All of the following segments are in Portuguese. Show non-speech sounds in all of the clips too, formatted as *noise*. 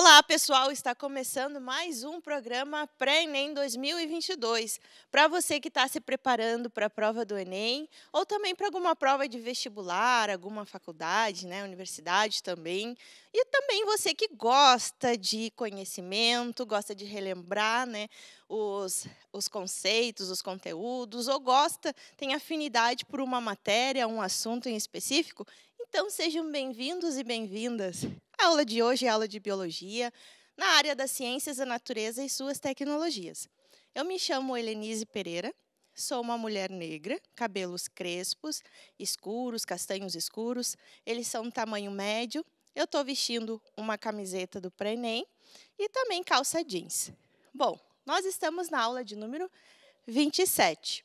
Olá, pessoal! Está começando mais um programa Pré-ENEM 2022. Para você que está se preparando para a prova do Enem, ou também para alguma prova de vestibular, alguma faculdade, né, universidade também, e também você que gosta de conhecimento, gosta de relembrar né, os, os conceitos, os conteúdos, ou gosta, tem afinidade por uma matéria, um assunto em específico, então sejam bem-vindos e bem-vindas. A aula de hoje é aula de biologia na área das ciências da natureza e suas tecnologias. Eu me chamo Helenise Pereira, sou uma mulher negra, cabelos crespos, escuros, castanhos escuros, eles são tamanho médio. Eu estou vestindo uma camiseta do Prenem e também calça jeans. Bom, nós estamos na aula de número 27.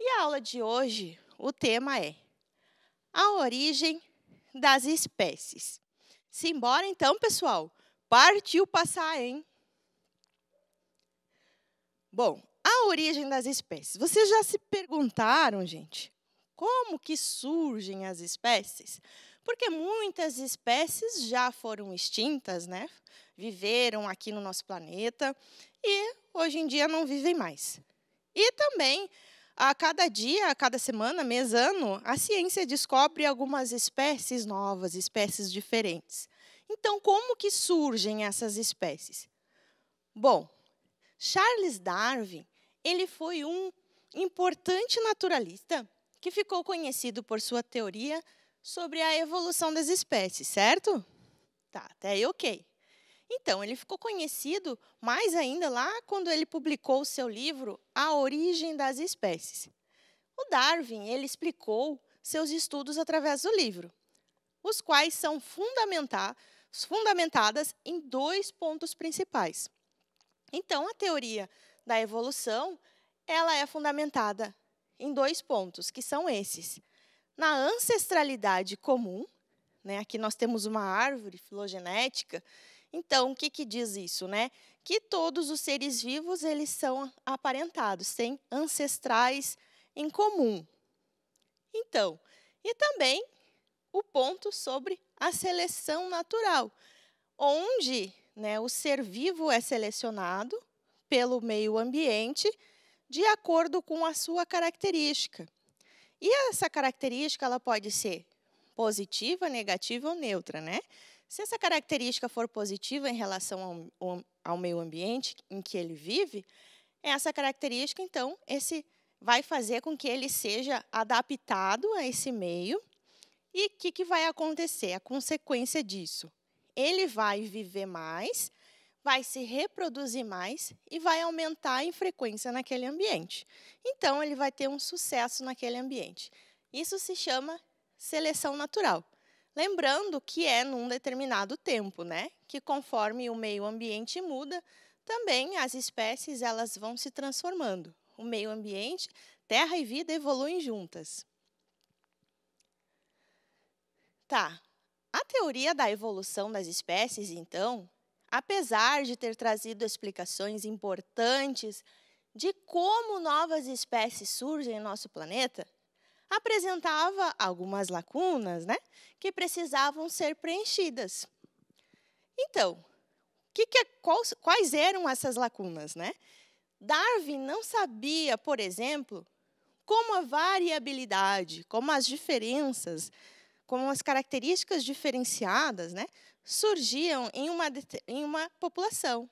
E a aula de hoje, o tema é A origem das espécies. Simbora então, pessoal. Partiu passar, hein? Bom, a origem das espécies. Vocês já se perguntaram, gente, como que surgem as espécies? Porque muitas espécies já foram extintas, né? Viveram aqui no nosso planeta e hoje em dia não vivem mais. E também a cada dia, a cada semana, mês, ano, a ciência descobre algumas espécies novas, espécies diferentes. Então, como que surgem essas espécies? Bom, Charles Darwin, ele foi um importante naturalista que ficou conhecido por sua teoria sobre a evolução das espécies, certo? Tá, até aí ok. Então, ele ficou conhecido mais ainda lá quando ele publicou o seu livro A Origem das Espécies. O Darwin, ele explicou seus estudos através do livro, os quais são fundamentadas em dois pontos principais. Então, a teoria da evolução, ela é fundamentada em dois pontos, que são esses: na ancestralidade comum, né? Aqui nós temos uma árvore filogenética então, o que, que diz isso, né? Que todos os seres vivos eles são aparentados, têm ancestrais em comum. Então, e também o ponto sobre a seleção natural, onde né, o ser vivo é selecionado pelo meio ambiente de acordo com a sua característica. E essa característica ela pode ser positiva, negativa ou neutra, né? Se essa característica for positiva em relação ao, ao meio ambiente em que ele vive, essa característica, então, esse vai fazer com que ele seja adaptado a esse meio. E o que, que vai acontecer? A consequência disso? Ele vai viver mais, vai se reproduzir mais e vai aumentar em frequência naquele ambiente. Então, ele vai ter um sucesso naquele ambiente. Isso se chama seleção natural. Lembrando que é num determinado tempo, né? Que conforme o meio ambiente muda, também as espécies elas vão se transformando. O meio ambiente, terra e vida evoluem juntas. Tá. A teoria da evolução das espécies, então, apesar de ter trazido explicações importantes de como novas espécies surgem em nosso planeta, apresentava algumas lacunas né, que precisavam ser preenchidas. Então, que que, é, quais eram essas lacunas? Né? Darwin não sabia, por exemplo, como a variabilidade, como as diferenças, como as características diferenciadas né, surgiam em uma, em uma população.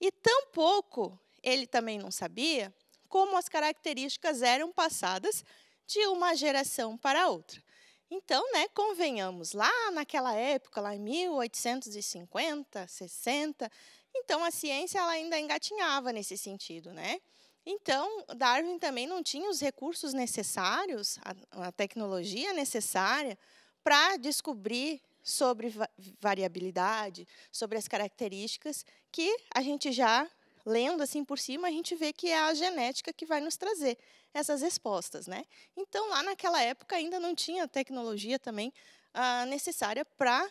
E tampouco ele também não sabia como as características eram passadas de uma geração para outra. Então, né, convenhamos, lá naquela época, lá em 1850, 60, então a ciência ela ainda engatinhava nesse sentido, né? Então, Darwin também não tinha os recursos necessários, a, a tecnologia necessária para descobrir sobre va variabilidade, sobre as características que a gente já lendo assim por cima, a gente vê que é a genética que vai nos trazer essas respostas, né? Então lá naquela época ainda não tinha tecnologia também ah, necessária para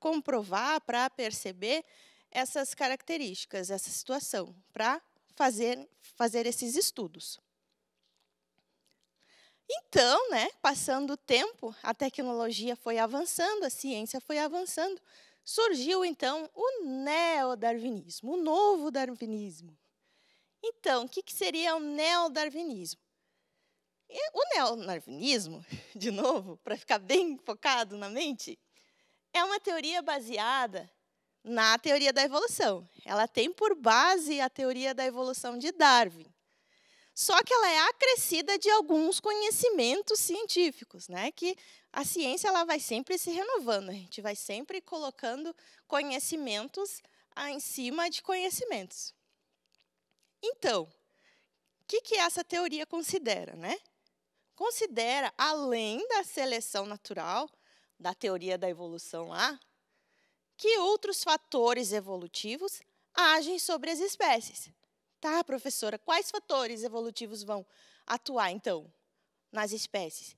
comprovar, para perceber essas características, essa situação, para fazer fazer esses estudos. Então, né, passando o tempo, a tecnologia foi avançando, a ciência foi avançando, surgiu então o neodarwinismo, o novo darwinismo. Então, o que, que seria o neodarwinismo? E o neonarvinismo, *laughs* de novo, para ficar bem focado na mente, é uma teoria baseada na teoria da evolução. Ela tem por base a teoria da evolução de Darwin. Só que ela é acrescida de alguns conhecimentos científicos, né? Que a ciência ela vai sempre se renovando, a gente vai sempre colocando conhecimentos em cima de conhecimentos. Então, o que, que essa teoria considera, né? considera, além da seleção natural, da teoria da evolução lá, que outros fatores evolutivos agem sobre as espécies. Tá, professora, quais fatores evolutivos vão atuar, então, nas espécies?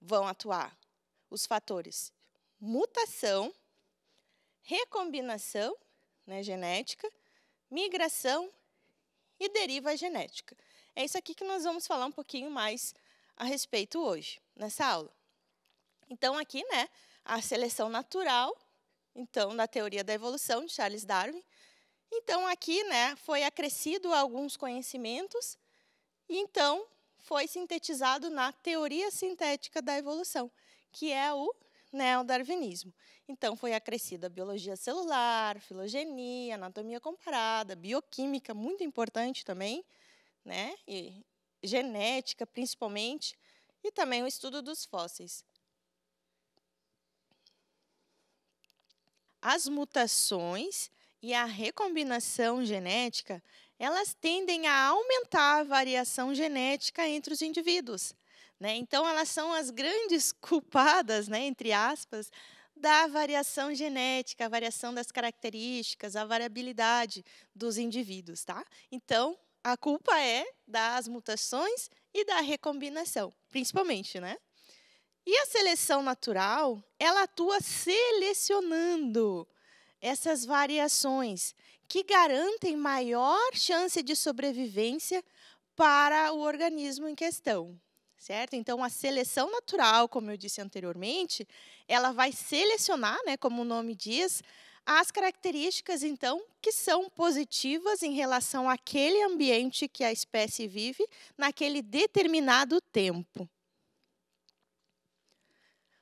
Vão atuar os fatores mutação, recombinação né, genética, migração e deriva genética. É isso aqui que nós vamos falar um pouquinho mais a respeito hoje, nessa aula. Então, aqui, né, a seleção natural, então, na teoria da evolução de Charles Darwin. Então, aqui, né, foi acrescido alguns conhecimentos e, então, foi sintetizado na teoria sintética da evolução, que é o neodarwinismo. Então, foi acrescida a biologia celular, filogenia, anatomia comparada, bioquímica, muito importante também, né? E genética, principalmente, e também o estudo dos fósseis. As mutações e a recombinação genética, elas tendem a aumentar a variação genética entre os indivíduos. Né? Então, elas são as grandes *laughs* culpadas, né, entre aspas, da variação genética, a variação das características, a variabilidade dos indivíduos. Tá? Então, a culpa é das mutações e da recombinação, principalmente, né? E a seleção natural, ela atua selecionando essas variações que garantem maior chance de sobrevivência para o organismo em questão, certo? Então a seleção natural, como eu disse anteriormente, ela vai selecionar, né, como o nome diz, as características, então, que são positivas em relação àquele ambiente que a espécie vive naquele determinado tempo.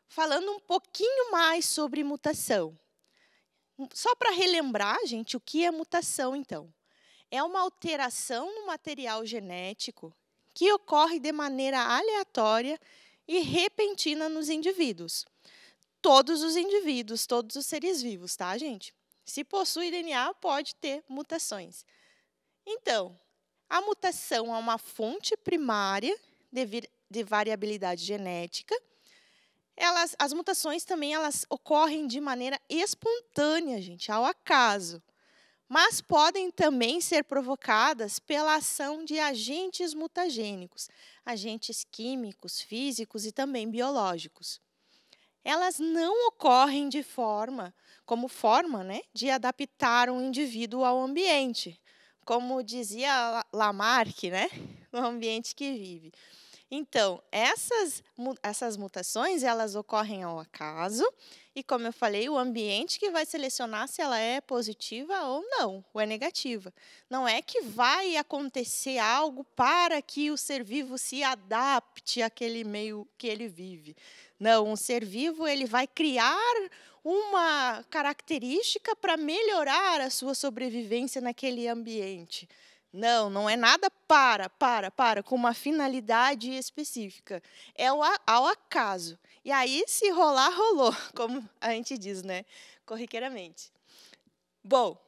Falando um pouquinho mais sobre mutação. Só para relembrar, gente, o que é mutação, então? É uma alteração no material genético que ocorre de maneira aleatória e repentina nos indivíduos todos os indivíduos, todos os seres vivos, tá, gente? Se possui DNA, pode ter mutações. Então, a mutação é uma fonte primária de, de variabilidade genética. Elas, as mutações também elas ocorrem de maneira espontânea, gente, ao acaso, mas podem também ser provocadas pela ação de agentes mutagênicos, agentes químicos, físicos e também biológicos elas não ocorrem de forma, como forma né, de adaptar um indivíduo ao ambiente, como dizia Lamarck, né, no *laughs* ambiente que vive. Então, essas, essas mutações elas ocorrem ao acaso e como eu falei, o ambiente que vai selecionar se ela é positiva ou não, ou é negativa. Não é que vai acontecer algo para que o ser vivo se adapte àquele meio que ele vive. Não, um ser vivo ele vai criar uma característica para melhorar a sua sobrevivência naquele ambiente. Não, não é nada para, para, para, com uma finalidade específica. É ao acaso. E aí, se rolar, rolou, *laughs* como a gente diz, né? Corriqueiramente. Bom,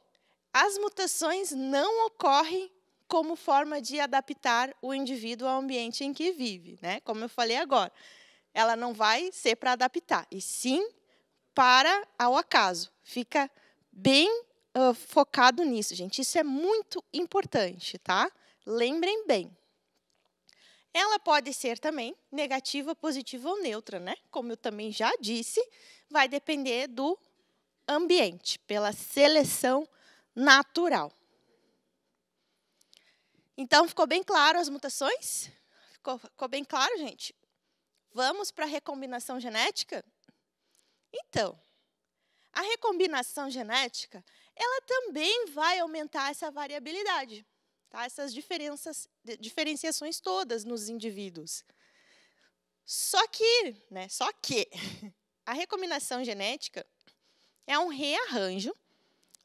as mutações não ocorrem como forma de adaptar o indivíduo ao ambiente em que vive, né? Como eu falei agora, ela não vai ser para adaptar, e sim para ao acaso. Fica bem uh, focado nisso, gente. Isso é muito importante, tá? Lembrem bem. Ela pode ser também negativa, positiva ou neutra, né? Como eu também já disse, vai depender do ambiente, pela seleção natural. Então, ficou bem claro as mutações? Ficou, ficou bem claro, gente? Vamos para a recombinação genética? Então, a recombinação genética ela também vai aumentar essa variabilidade, tá? essas diferenças, diferenciações todas nos indivíduos. Só que, né, só que *laughs* a recombinação genética é um rearranjo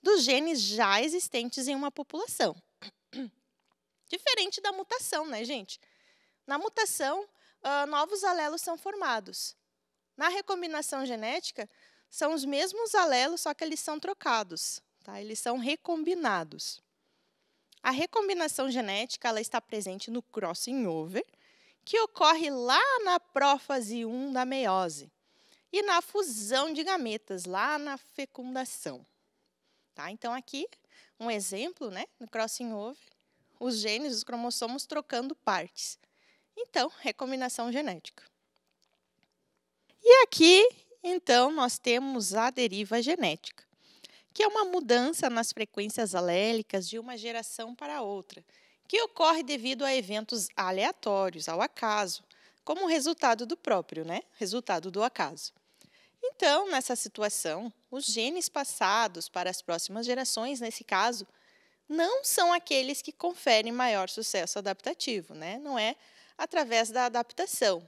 dos genes já existentes em uma população. *clears throat* Diferente da mutação, né, gente? Na mutação, uh, novos alelos são formados. Na recombinação genética, são os mesmos alelos, só que eles são trocados. Tá? Eles são recombinados. A recombinação genética ela está presente no crossing over, que ocorre lá na prófase 1 da meiose e na fusão de gametas, lá na fecundação. Tá? Então, aqui, um exemplo, né, no crossing over, os genes, os cromossomos trocando partes. Então, recombinação genética. E aqui, então, nós temos a deriva genética que é uma mudança nas frequências alélicas de uma geração para outra, que ocorre devido a eventos aleatórios, ao acaso, como resultado do próprio, né? Resultado do acaso. Então, nessa situação, os genes passados para as próximas gerações, nesse caso, não são aqueles que conferem maior sucesso adaptativo, né? Não é através da adaptação.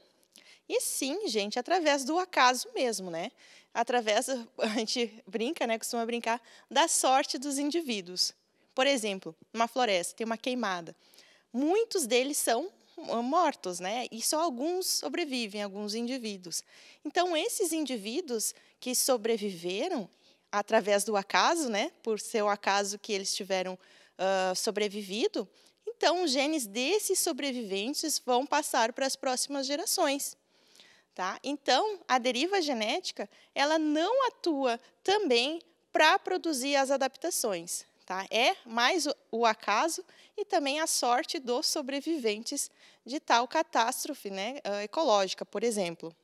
E sim, gente, através do acaso mesmo, né? através, *laughs* a gente brinca, né, costuma brincar, da sorte dos indivíduos. Por exemplo, uma floresta tem uma queimada. Muitos deles são hum, mortos, né? E só alguns sobrevivem, alguns indivíduos. Então, esses indivíduos que sobreviveram através do acaso, né? Por ser o acaso que eles tiveram uh, sobrevivido, então os genes desses sobreviventes vão passar para as próximas gerações. Tá? Então, a deriva genética ela não atua também para produzir as adaptações. Tá? É mais o, acaso e também a sorte dos sobreviventes de tal catástrofe né, ecológica, por exemplo.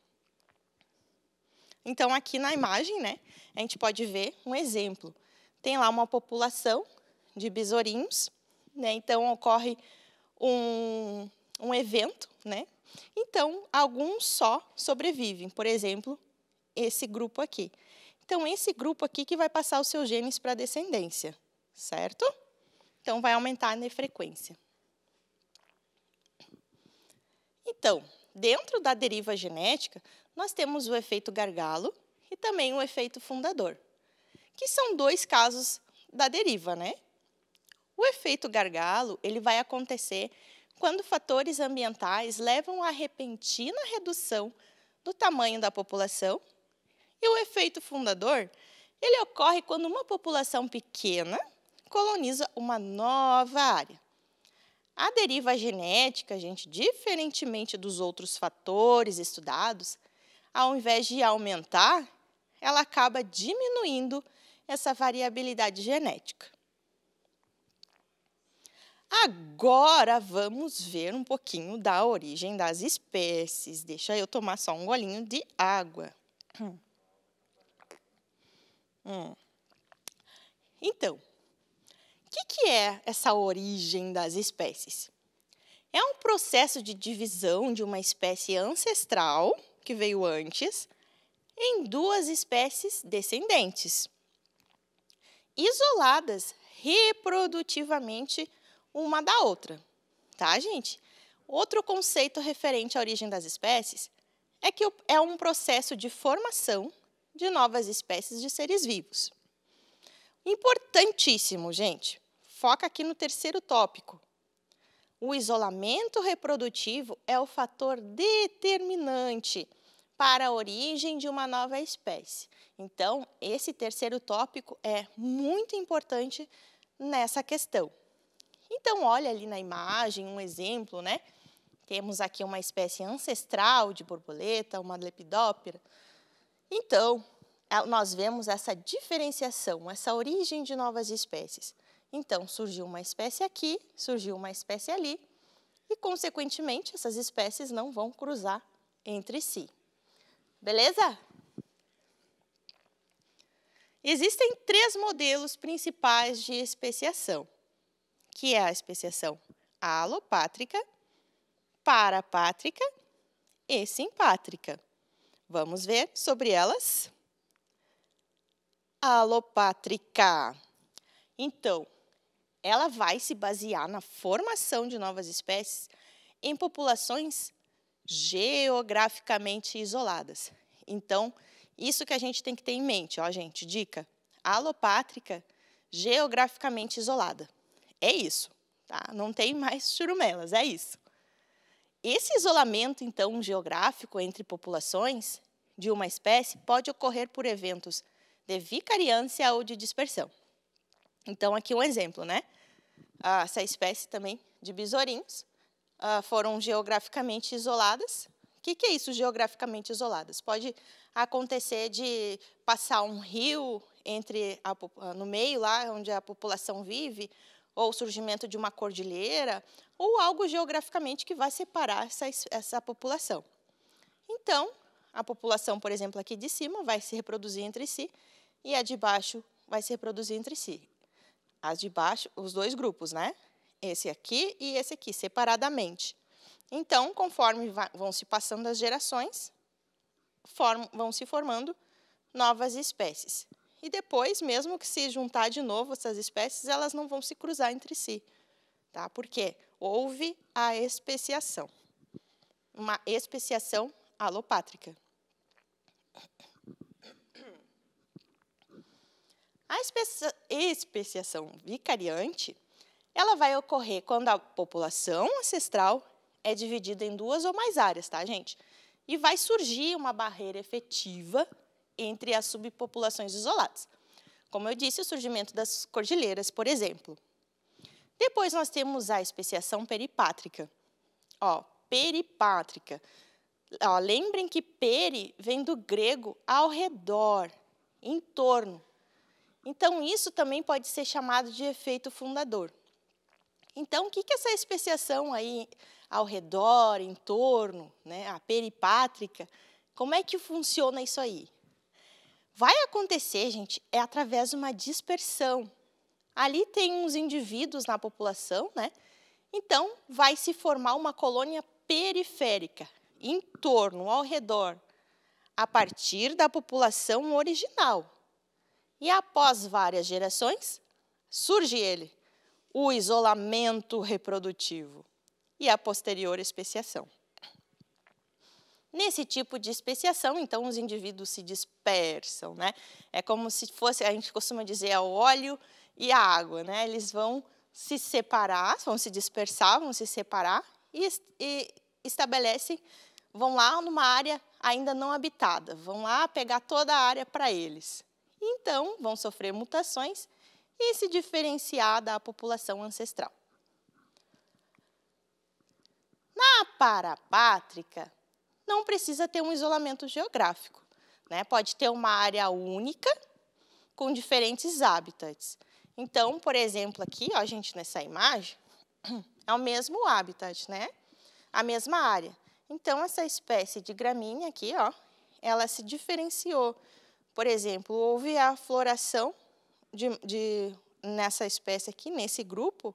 Então, aqui na imagem, né, a gente pode ver um exemplo. Tem lá uma população de besourinhos, né, então ocorre um, um evento né, então, alguns só sobrevivem, por exemplo, esse grupo aqui. Então, esse grupo aqui que vai passar os seus genes para a descendência, certo? Então, vai aumentar a frequência. Então, dentro da deriva genética, nós temos o efeito gargalo e também o efeito fundador, que são dois casos da deriva, né? O efeito gargalo, ele vai acontecer quando fatores ambientais levam à repentina redução do tamanho da população. E o efeito fundador, ele ocorre quando uma população pequena coloniza uma nova área. A deriva genética, gente, diferentemente dos outros fatores estudados, ao invés de aumentar, ela acaba diminuindo essa variabilidade genética. Agora vamos ver um pouquinho da origem das espécies. Deixa eu tomar só um golinho de água. *clears throat* Hum. Então, o que, que é essa origem das espécies? É um processo de divisão de uma espécie ancestral, que veio antes, em duas espécies descendentes, isoladas reprodutivamente uma da outra, tá, gente? Outro conceito referente à origem das espécies é que é um processo de formação de novas espécies de seres vivos. Importantíssimo, gente. Foca aqui no terceiro tópico. O isolamento reprodutivo é o fator determinante para a origem de uma nova espécie. Então, esse terceiro tópico é muito importante nessa questão. Então, olha ali na imagem um exemplo, né? Temos aqui uma espécie ancestral de borboleta, uma lepidóptera. Então, nós vemos essa diferenciação, essa origem de novas espécies. Então, surgiu uma espécie aqui, surgiu uma espécie ali, e, consequentemente, essas espécies não vão cruzar entre si. Beleza? Existem três modelos principais de especiação que é a especiação alopátrica, parapátrica e simpátrica. Vamos ver sobre elas? Alopátrica. Então, ela vai se basear na formação de novas espécies em populações geograficamente isoladas. Então, isso que a gente tem que ter em mente, ó, gente, dica: alopátrica geograficamente isolada. É isso. Tá? Não tem mais churumelas, é isso. Esse isolamento, então, geográfico entre populações de uma espécie pode ocorrer por eventos de vicariância ou de dispersão. Então, aqui um exemplo, né? Ah, essa espécie também de besourinhos ah, foram geograficamente isoladas. O que, que é isso, geograficamente isoladas? Pode acontecer de passar um rio entre a, ah, no meio lá onde a população vive, ou o surgimento de uma cordilheira, ou algo geograficamente que vai separar essa, essa população. Então, a população, por exemplo, aqui de cima vai se reproduzir entre si e a de baixo vai se reproduzir entre si. As de baixo, os dois grupos, né? Esse aqui e esse aqui, separadamente. Então, conforme vão se passando as gerações, vão se formando novas espécies e depois, mesmo que se juntar de novo essas espécies, elas não vão se cruzar entre si. Tá? Porque houve a especiação, uma especiação alopátrica. A especiação vicariante ela vai ocorrer quando a população ancestral é dividida em duas ou mais áreas, tá, gente? E vai surgir uma barreira efetiva entre as subpopulações isoladas. Como eu disse, o surgimento das cordilheiras, por exemplo. Depois nós temos a especiação peripátrica. Ó, peripátrica. Ó, lembrem que peri vem do grego ao redor, em torno. Então, isso também pode ser chamado de efeito fundador. Então, o que que essa especiação aí ao redor, em torno, né, a peripátrica, como é que funciona isso aí? vai acontecer, gente, é através de uma dispersão. Ali tem uns indivíduos na população, né? Então, vai se formar uma colônia periférica, em torno, ao redor, a partir da população original. E após várias gerações, surge ele, o isolamento reprodutivo e a posterior especiação. Nesse tipo de especiação, então, os indivíduos se dispersam, né? É como se fosse, a gente costuma dizer, é o óleo e a água, né? Eles vão se separar, vão se dispersar, vão se separar e, e estabelecem, vão lá numa área ainda não habitada, vão lá pegar toda a área para eles. Então, vão sofrer mutações e se diferenciar da população ancestral. Na parapátrica, não precisa ter um isolamento geográfico. Né? Pode ter uma área única com diferentes habitats. Então, por exemplo, aqui, ó, gente, nessa imagem, *clears throat* é o mesmo habitat, né? A mesma área. Então, essa espécie de gramínea aqui, ó, ela se diferenciou. Por exemplo, houve a floração de, de, nessa espécie aqui, nesse grupo,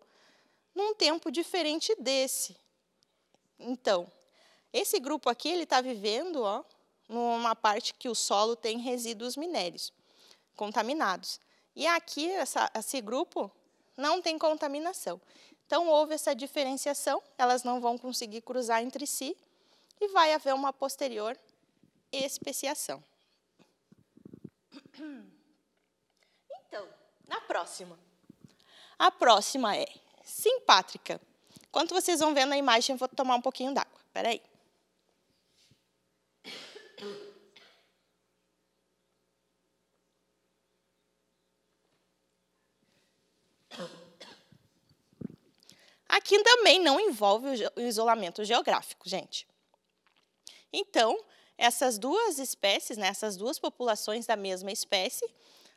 num tempo diferente desse. Então, esse grupo aqui ele está vivendo ó, numa parte que o solo tem resíduos minérios contaminados. E aqui, essa, esse grupo não tem contaminação. Então, houve essa diferenciação, elas não vão conseguir cruzar entre si e vai haver uma posterior especiação. Então, na próxima. A próxima é simpátrica. Enquanto vocês vão vendo a imagem, eu vou tomar um pouquinho d'água. Peraí. aí. Aqui também não envolve o isolamento geográfico, gente. Então, essas duas espécies, né, essas duas populações da mesma espécie,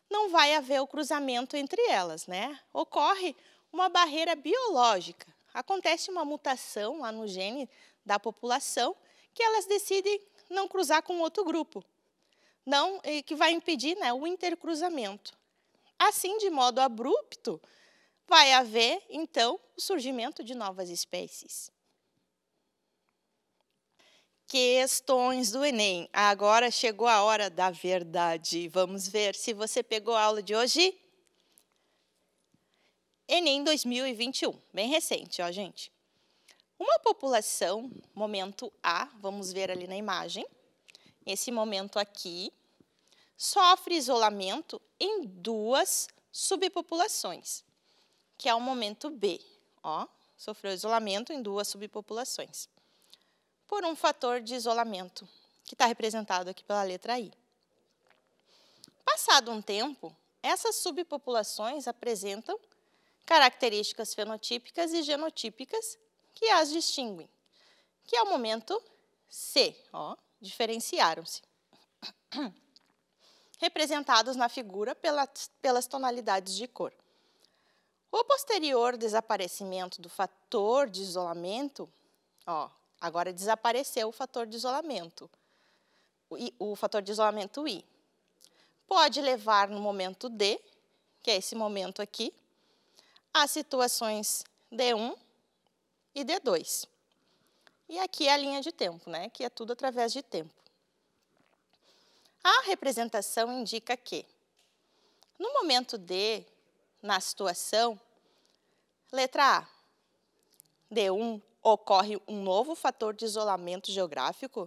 não vai haver o cruzamento entre elas, né? Ocorre uma barreira biológica. Acontece uma mutação lá no gene da população que elas decidem não cruzar com outro grupo, não que vai impedir né, o intercruzamento. Assim, de modo abrupto, vai haver, então, o surgimento de novas espécies. Questões do Enem. Agora chegou a hora da verdade. Vamos ver se você pegou a aula de hoje. Enem 2021, bem recente, ó, gente. Uma população, momento A, vamos ver ali na imagem, esse momento aqui, sofre isolamento em duas subpopulações que é o momento B. Ó, sofreu isolamento em duas subpopulações. Por um fator de isolamento, que está representado aqui pela letra I. Passado um tempo, essas subpopulações apresentam características fenotípicas e genotípicas que as distinguem, que é o momento C, ó, diferenciaram-se. *coughs* Representados na figura pelas, pelas tonalidades de cor. O posterior desaparecimento do fator de isolamento, ó, agora desapareceu o fator de isolamento, o, I, o fator de isolamento I, pode levar no momento D, que é esse momento aqui, a situações D1 e D2. E aqui é a linha de tempo, né? que é tudo através de tempo. A representação indica que, no momento D, na situação? Letra A. D1. Ocorre um novo fator de isolamento geográfico?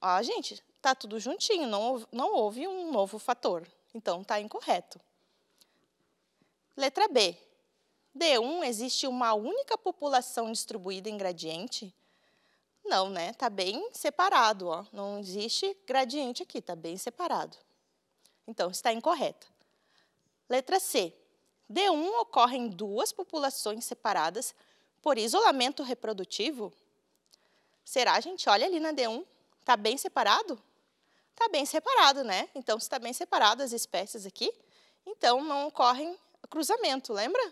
Ó, gente, tá tudo juntinho, não, não houve um novo fator. Então, está incorreto. Letra B. D1, existe uma única população distribuída em gradiente? Não, né? Está bem separado, ó. Não existe gradiente aqui, está bem separado. Então, está incorreta. Letra C. D1 ocorre em duas populações separadas por isolamento reprodutivo? Será, gente? Olha ali na D1. Está bem separado? Está bem separado, né? Então, se está bem separado as espécies aqui, então não ocorrem cruzamento, lembra?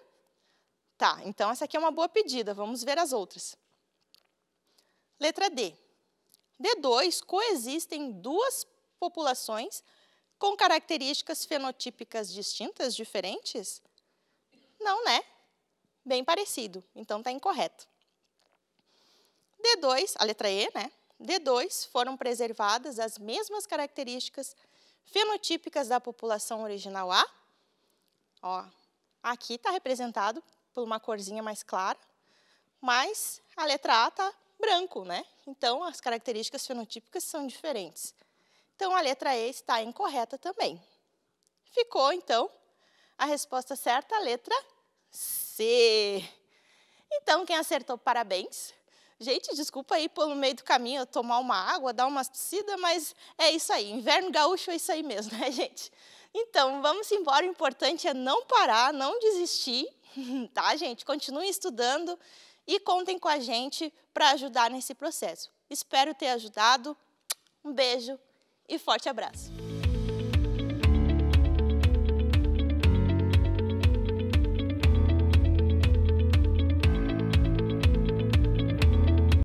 Tá, então essa aqui é uma boa pedida. Vamos ver as outras. Letra D. D2 coexistem duas populações separadas com características fenotípicas distintas, diferentes? Não, né? Bem parecido, então está incorreto. D2, a letra E, né? D2 foram preservadas as mesmas características fenotípicas da população original A. Ó, aqui está representado por uma corzinha mais clara, mas a letra A está branco, né? Então, as características fenotípicas são diferentes. Então, a letra E está incorreta também. Ficou, então, a resposta certa, a letra C. Então, quem acertou, parabéns. Gente, desculpa aí pelo meio do caminho tomar uma água, dar uma tossida, mas é isso aí. Inverno gaúcho é isso aí mesmo, *laughs* né, gente? Então, vamos embora. O importante é não parar, não desistir, *laughs* tá, gente? Continuem estudando e contem com a gente para ajudar nesse processo. Espero ter ajudado. Um beijo e forte abraço!